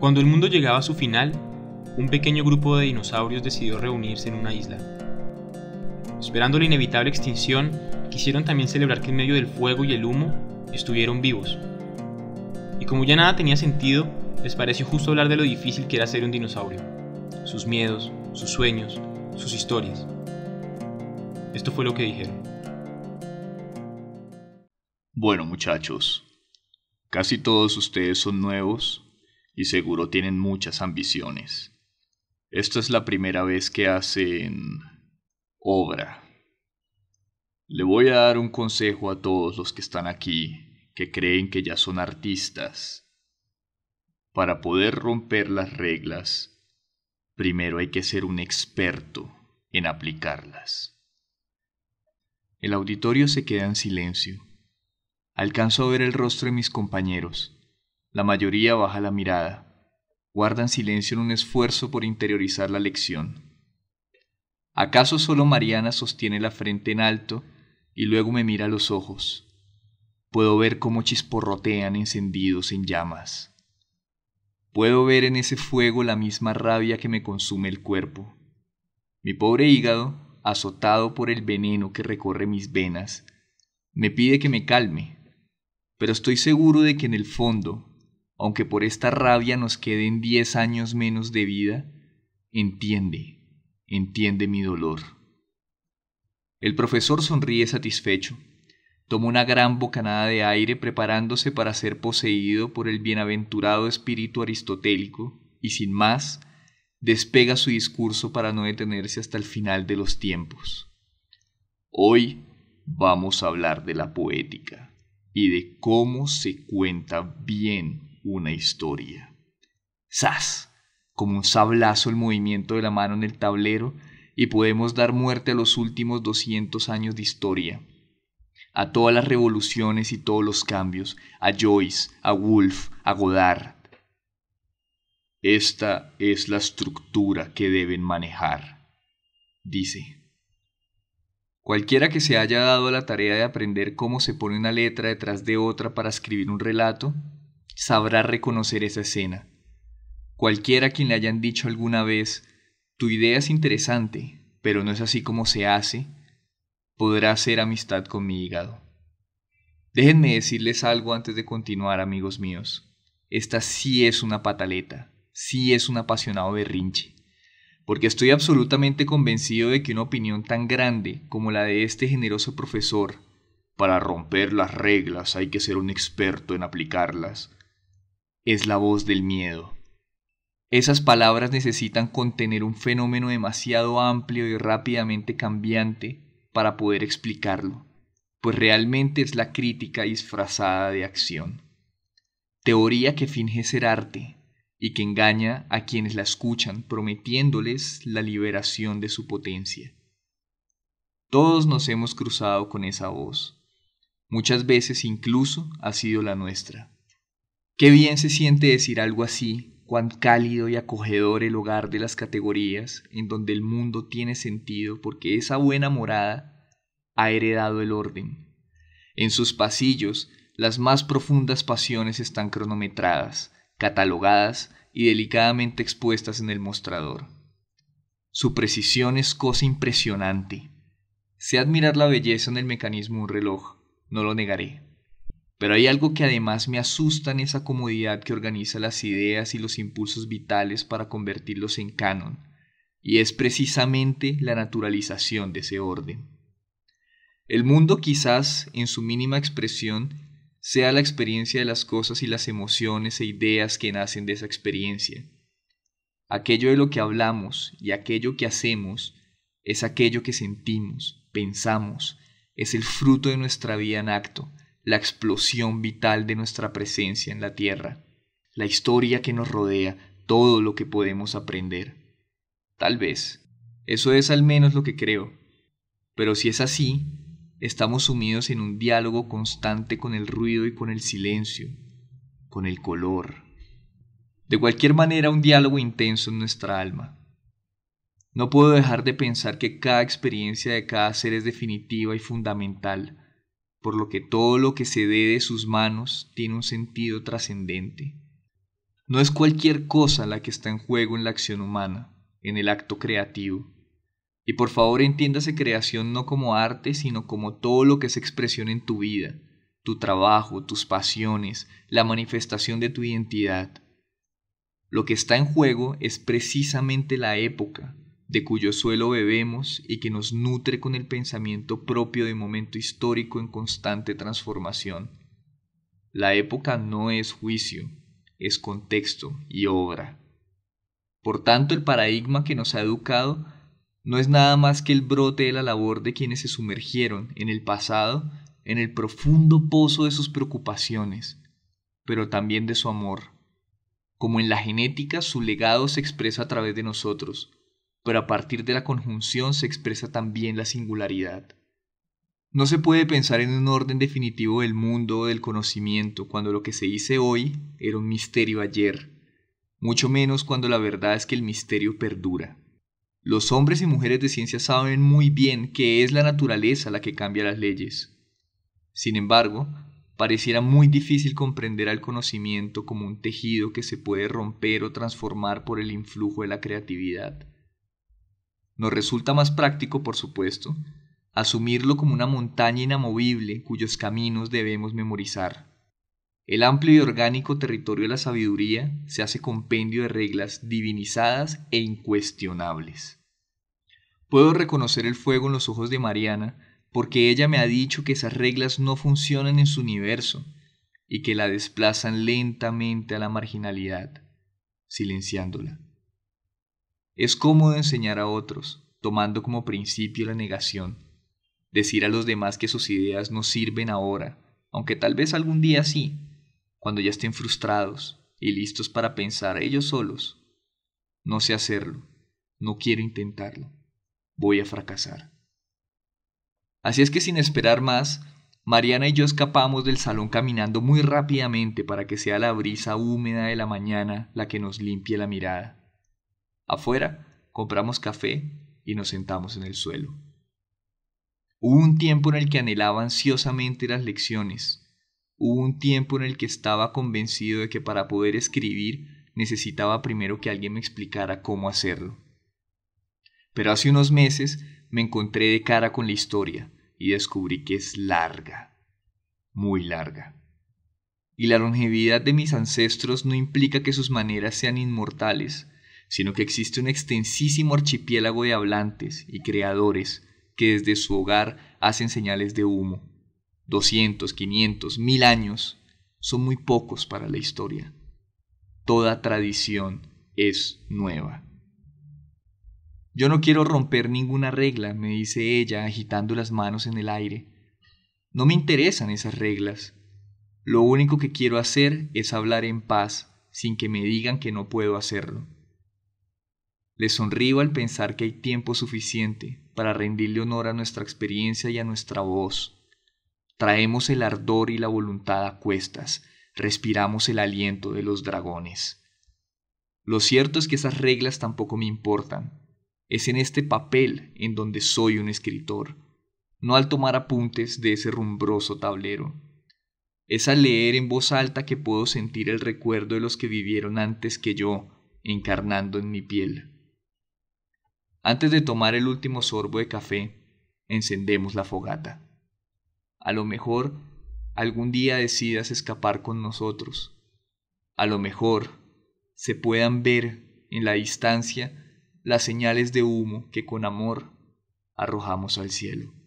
Cuando el mundo llegaba a su final, un pequeño grupo de dinosaurios decidió reunirse en una isla. Esperando la inevitable extinción, quisieron también celebrar que en medio del fuego y el humo estuvieron vivos. Y como ya nada tenía sentido, les pareció justo hablar de lo difícil que era ser un dinosaurio, sus miedos, sus sueños, sus historias. Esto fue lo que dijeron. Bueno muchachos, casi todos ustedes son nuevos y seguro tienen muchas ambiciones. Esta es la primera vez que hacen obra. Le voy a dar un consejo a todos los que están aquí, que creen que ya son artistas. Para poder romper las reglas, primero hay que ser un experto en aplicarlas. El auditorio se queda en silencio. Alcanzo a ver el rostro de mis compañeros. La mayoría baja la mirada. Guardan silencio en un esfuerzo por interiorizar la lección. ¿Acaso solo Mariana sostiene la frente en alto y luego me mira a los ojos? Puedo ver cómo chisporrotean encendidos en llamas. Puedo ver en ese fuego la misma rabia que me consume el cuerpo. Mi pobre hígado, azotado por el veneno que recorre mis venas, me pide que me calme, pero estoy seguro de que en el fondo aunque por esta rabia nos queden diez años menos de vida, entiende, entiende mi dolor. El profesor sonríe satisfecho, toma una gran bocanada de aire preparándose para ser poseído por el bienaventurado espíritu aristotélico y sin más, despega su discurso para no detenerse hasta el final de los tiempos. Hoy vamos a hablar de la poética y de cómo se cuenta bien una historia. ¡Sas! Como un sablazo el movimiento de la mano en el tablero y podemos dar muerte a los últimos 200 años de historia. A todas las revoluciones y todos los cambios, a Joyce, a Wolf, a Godard. Esta es la estructura que deben manejar, dice. Cualquiera que se haya dado la tarea de aprender cómo se pone una letra detrás de otra para escribir un relato, sabrá reconocer esa escena. Cualquiera quien le hayan dicho alguna vez, tu idea es interesante, pero no es así como se hace, podrá hacer amistad con mi hígado. Déjenme decirles algo antes de continuar, amigos míos. Esta sí es una pataleta, sí es un apasionado berrinche, porque estoy absolutamente convencido de que una opinión tan grande como la de este generoso profesor para romper las reglas hay que ser un experto en aplicarlas. Es la voz del miedo. Esas palabras necesitan contener un fenómeno demasiado amplio y rápidamente cambiante para poder explicarlo, pues realmente es la crítica disfrazada de acción. Teoría que finge ser arte y que engaña a quienes la escuchan prometiéndoles la liberación de su potencia. Todos nos hemos cruzado con esa voz, muchas veces incluso ha sido la nuestra. Qué bien se siente decir algo así, cuán cálido y acogedor el hogar de las categorías, en donde el mundo tiene sentido porque esa buena morada ha heredado el orden. En sus pasillos, las más profundas pasiones están cronometradas, catalogadas y delicadamente expuestas en el mostrador. Su precisión es cosa impresionante. Sé admirar la belleza en el mecanismo un reloj, no lo negaré. Pero hay algo que además me asusta en esa comodidad que organiza las ideas y los impulsos vitales para convertirlos en canon, y es precisamente la naturalización de ese orden. El mundo quizás, en su mínima expresión, sea la experiencia de las cosas y las emociones e ideas que nacen de esa experiencia. Aquello de lo que hablamos y aquello que hacemos es aquello que sentimos, pensamos, es el fruto de nuestra vida en acto, la explosión vital de nuestra presencia en la tierra, la historia que nos rodea, todo lo que podemos aprender. Tal vez. Eso es al menos lo que creo. Pero si es así, estamos sumidos en un diálogo constante con el ruido y con el silencio, con el color. De cualquier manera, un diálogo intenso en nuestra alma. No puedo dejar de pensar que cada experiencia de cada ser es definitiva y fundamental, por lo que todo lo que se dé de sus manos tiene un sentido trascendente. No es cualquier cosa la que está en juego en la acción humana, en el acto creativo. Y por favor entiéndase creación no como arte, sino como todo lo que se expresión en tu vida, tu trabajo, tus pasiones, la manifestación de tu identidad. Lo que está en juego es precisamente la época, de cuyo suelo bebemos y que nos nutre con el pensamiento propio de momento histórico en constante transformación. La época no es juicio, es contexto y obra. Por tanto, el paradigma que nos ha educado no es nada más que el brote de la labor de quienes se sumergieron en el pasado, en el profundo pozo de sus preocupaciones, pero también de su amor. Como en la genética, su legado se expresa a través de nosotros, pero a partir de la conjunción se expresa también la singularidad. No se puede pensar en un orden definitivo del mundo o del conocimiento cuando lo que se dice hoy era un misterio ayer, mucho menos cuando la verdad es que el misterio perdura. Los hombres y mujeres de ciencia saben muy bien que es la naturaleza la que cambia las leyes. Sin embargo, pareciera muy difícil comprender al conocimiento como un tejido que se puede romper o transformar por el influjo de la creatividad. Nos resulta más práctico, por supuesto, asumirlo como una montaña inamovible cuyos caminos debemos memorizar. El amplio y orgánico territorio de la sabiduría se hace compendio de reglas divinizadas e incuestionables. Puedo reconocer el fuego en los ojos de Mariana porque ella me ha dicho que esas reglas no funcionan en su universo y que la desplazan lentamente a la marginalidad, silenciándola. Es cómodo enseñar a otros, tomando como principio la negación. Decir a los demás que sus ideas no sirven ahora, aunque tal vez algún día sí, cuando ya estén frustrados y listos para pensar ellos solos. No sé hacerlo, no quiero intentarlo, voy a fracasar. Así es que sin esperar más, Mariana y yo escapamos del salón caminando muy rápidamente para que sea la brisa húmeda de la mañana la que nos limpie la mirada. Afuera compramos café y nos sentamos en el suelo. Hubo un tiempo en el que anhelaba ansiosamente las lecciones. Hubo un tiempo en el que estaba convencido de que para poder escribir necesitaba primero que alguien me explicara cómo hacerlo. Pero hace unos meses me encontré de cara con la historia y descubrí que es larga, muy larga. Y la longevidad de mis ancestros no implica que sus maneras sean inmortales, sino que existe un extensísimo archipiélago de hablantes y creadores que desde su hogar hacen señales de humo. 200, 500, 1000 años son muy pocos para la historia. Toda tradición es nueva. Yo no quiero romper ninguna regla, me dice ella, agitando las manos en el aire. No me interesan esas reglas. Lo único que quiero hacer es hablar en paz, sin que me digan que no puedo hacerlo. Le sonrío al pensar que hay tiempo suficiente para rendirle honor a nuestra experiencia y a nuestra voz. Traemos el ardor y la voluntad a cuestas, respiramos el aliento de los dragones. Lo cierto es que esas reglas tampoco me importan. Es en este papel en donde soy un escritor, no al tomar apuntes de ese rumbroso tablero. Es al leer en voz alta que puedo sentir el recuerdo de los que vivieron antes que yo, encarnando en mi piel. Antes de tomar el último sorbo de café, encendemos la fogata. A lo mejor algún día decidas escapar con nosotros. A lo mejor se puedan ver en la distancia las señales de humo que con amor arrojamos al cielo.